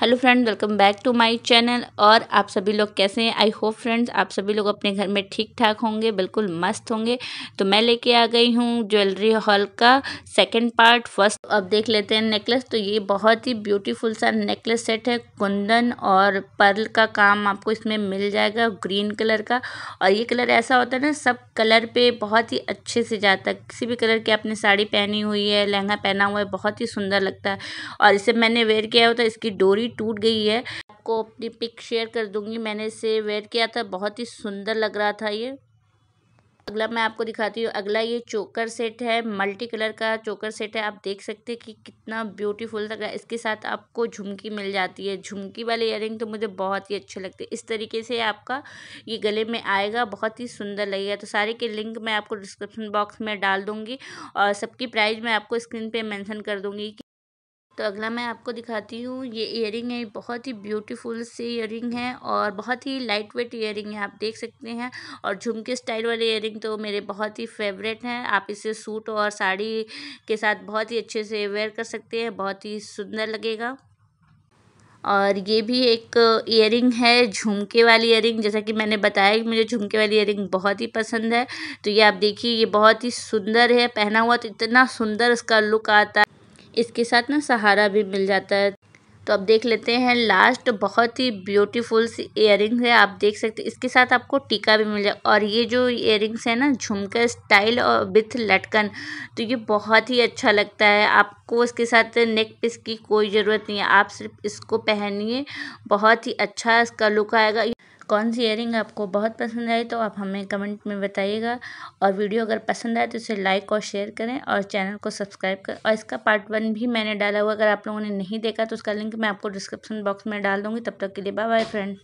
hello friend welcome back to my channel और आप सभी लोग कैसे हैं आई होप फ्रेंड्स आप सभी लोग अपने घर में ठीक ठाक होंगे बिल्कुल मस्त होंगे तो मैं लेके आ गई हूँ ज्वेलरी हॉल का सेकंड पार्ट फर्स्ट अब देख लेते हैं नेकलेस तो ये बहुत ही ब्यूटीफुल सा नेकलेस सेट है कुंदन और पर्ल का काम आपको इसमें मिल जाएगा ग्रीन कलर का और ये कलर ऐसा होता है ना सब कलर पर बहुत ही अच्छे से जाता है किसी भी कलर की आपने साड़ी पहनी हुई है लहंगा पहना हुआ है बहुत ही सुंदर लगता है और इसे मैंने वेयर किया होता है इसकी डोरी भी टूट गई है आपको अपनी पिक शेयर कर दूंगी मैंने इसे वेयर किया था बहुत ही सुंदर लग रहा था ये अगला मैं आपको दिखाती हूँ अगला ये चोकर सेट है मल्टी कलर का चोकर सेट है आप देख सकते हैं कि कितना ब्यूटीफुल लग रहा है इसके साथ आपको झुमकी मिल जाती है झुमकी वाले इयरिंग तो मुझे बहुत ही अच्छे लगते हैं इस तरीके से आपका ये गले में आएगा बहुत ही सुंदर लगेगा तो सारे के लिंक मैं आपको डिस्क्रिप्शन बॉक्स में डाल दूँगी और सबकी प्राइज़ मैं आपको स्क्रीन पर मैंसन कर दूँगी तो अगला मैं आपको दिखाती हूँ ये इयरिंग है बहुत ही ब्यूटीफुल सी इयरिंग है और बहुत ही लाइट वेट इयरिंग है आप देख सकते हैं और झुमके स्टाइल वाले इयरिंग तो मेरे बहुत ही फेवरेट हैं आप इसे सूट और साड़ी के साथ बहुत ही अच्छे से वेयर कर सकते हैं बहुत ही सुंदर लगेगा और ये भी एक इयरिंग है झुमके वाली इयरिंग जैसा कि मैंने बताया कि मुझे झुमके वाली इयरिंग बहुत ही पसंद है तो ये आप देखिए ये बहुत ही सुंदर है पहना हुआ तो इतना सुंदर इसका लुक आता है इसके साथ ना सहारा भी मिल जाता है तो अब देख लेते हैं लास्ट बहुत ही ब्यूटीफुल सी इयर है आप देख सकते हैं इसके साथ आपको टीका भी मिल जाए और ये जो इयर है ना झुमका स्टाइल और विथ लटकन तो ये बहुत ही अच्छा लगता है आपको इसके साथ नेक पीस की कोई ज़रूरत नहीं है आप सिर्फ इसको पहनिए बहुत ही अच्छा इसका लुक आएगा कौन सी एयरिंग आपको बहुत पसंद आई तो आप हमें कमेंट में बताइएगा और वीडियो अगर पसंद आए तो इसे लाइक और शेयर करें और चैनल को सब्सक्राइब करें और इसका पार्ट वन भी मैंने डाला हुआ अगर आप लोगों ने नहीं देखा तो उसका लिंक मैं आपको डिस्क्रिप्शन बॉक्स में डाल दूँगी तब तक के लिए बाय बाय फ्रेंड